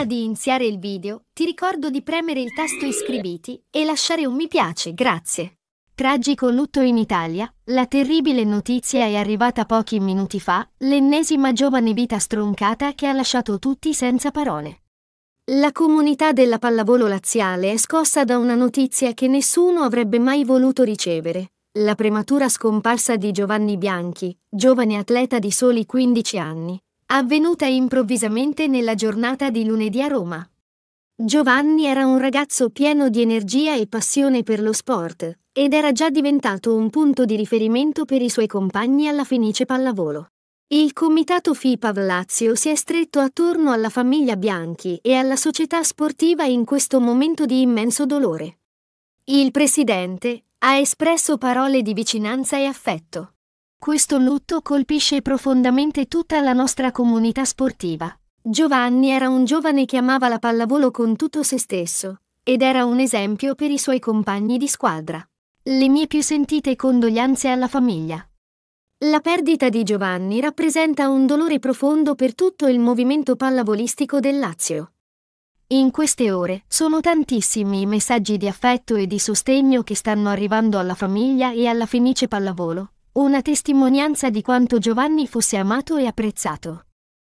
Prima di iniziare il video, ti ricordo di premere il tasto iscriviti e lasciare un mi piace, grazie. Tragico lutto in Italia, la terribile notizia è arrivata pochi minuti fa, l'ennesima giovane vita stroncata che ha lasciato tutti senza parole. La comunità della pallavolo laziale è scossa da una notizia che nessuno avrebbe mai voluto ricevere. La prematura scomparsa di Giovanni Bianchi, giovane atleta di soli 15 anni, avvenuta improvvisamente nella giornata di lunedì a Roma. Giovanni era un ragazzo pieno di energia e passione per lo sport, ed era già diventato un punto di riferimento per i suoi compagni alla Fenice Pallavolo. Il comitato FIPAV Lazio si è stretto attorno alla famiglia Bianchi e alla società sportiva in questo momento di immenso dolore. Il presidente ha espresso parole di vicinanza e affetto. Questo lutto colpisce profondamente tutta la nostra comunità sportiva. Giovanni era un giovane che amava la pallavolo con tutto se stesso, ed era un esempio per i suoi compagni di squadra. Le mie più sentite condoglianze alla famiglia. La perdita di Giovanni rappresenta un dolore profondo per tutto il movimento pallavolistico del Lazio. In queste ore sono tantissimi i messaggi di affetto e di sostegno che stanno arrivando alla famiglia e alla Fenice Pallavolo, una testimonianza di quanto Giovanni fosse amato e apprezzato.